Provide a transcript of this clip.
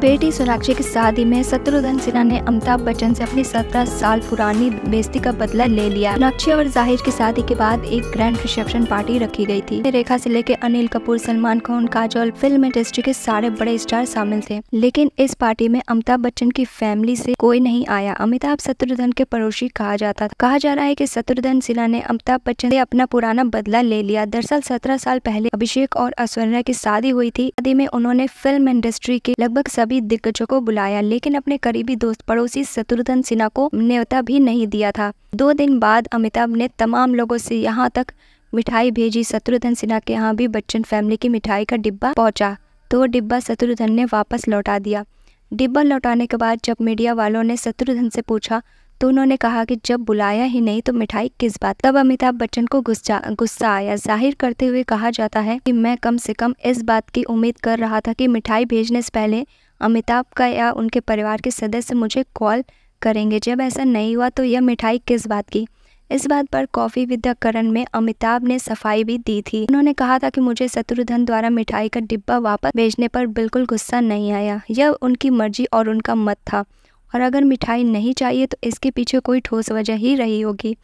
बेटी सोनाक्षी की शादी में शत्रुघ्न सिन्हा ने अमिताभ बच्चन से अपनी 17 साल पुरानी बेस्ती का बदला ले लिया सोनाक्षी और जाहिर की शादी के बाद एक ग्रैंड रिसेप्शन पार्टी रखी गई थी रेखा से लेकर अनिल कपूर सलमान खान काजल फिल्म इंडस्ट्री के सारे बड़े स्टार शामिल थे लेकिन इस पार्टी में अमिताभ बच्चन की फैमिली से कोई नहीं आया अमिताभ शत्रुघ्न के पड़ोसी कहा जाता था कहा जा रहा है की शत्रुघ्न सिन्हा ने अमिताभ बच्चन से अपना पुराना बदला ले लिया दरअसल सत्रह साल पहले अभिषेक और अश्वर्या की शादी हुई थी शादी में उन्होंने फिल्म इंडस्ट्री के लगभग सब सभी दिग्गजों को बुलाया लेकिन अपने करीबी दोस्त पड़ोसी शत्रुघ्न सिन्हा को न्योता भी नहीं दिया था दो दिन बाद अमिताभ ने तमाम लोगों से यहाँ तक मिठाई भेजी शत्रुघ्न सिन्हा के यहाँ भी बच्चन फैमिली की मिठाई का डिब्बा पहुँचा तो डिब्बा शत्रुघ्न ने वापस लौटा दिया डिब्बा लौटाने के बाद जब मीडिया वालों ने शत्रुघ्न से पूछा तो उन्होंने कहा कि जब बुलाया ही नहीं तो मिठाई किस बात तब अमिताभ बच्चन को गुस्सा आया जाहिर करते हुए कहा जाता है कि मैं कम से कम इस बात की उम्मीद कर रहा था कि मिठाई भेजने से पहले अमिताभ का या उनके परिवार के सदस्य मुझे कॉल करेंगे जब ऐसा नहीं हुआ तो यह मिठाई किस बात की इस बात पर कॉफ़ी विद्याकरण करण में अमिताभ ने सफाई भी दी थी उन्होंने कहा था कि मुझे शत्रुधन द्वारा मिठाई का डिब्बा वापस भेजने पर बिल्कुल गुस्सा नहीं आया यह उनकी मर्जी और उनका मत था और अगर मिठाई नहीं चाहिए तो इसके पीछे कोई ठोस वजह ही रही होगी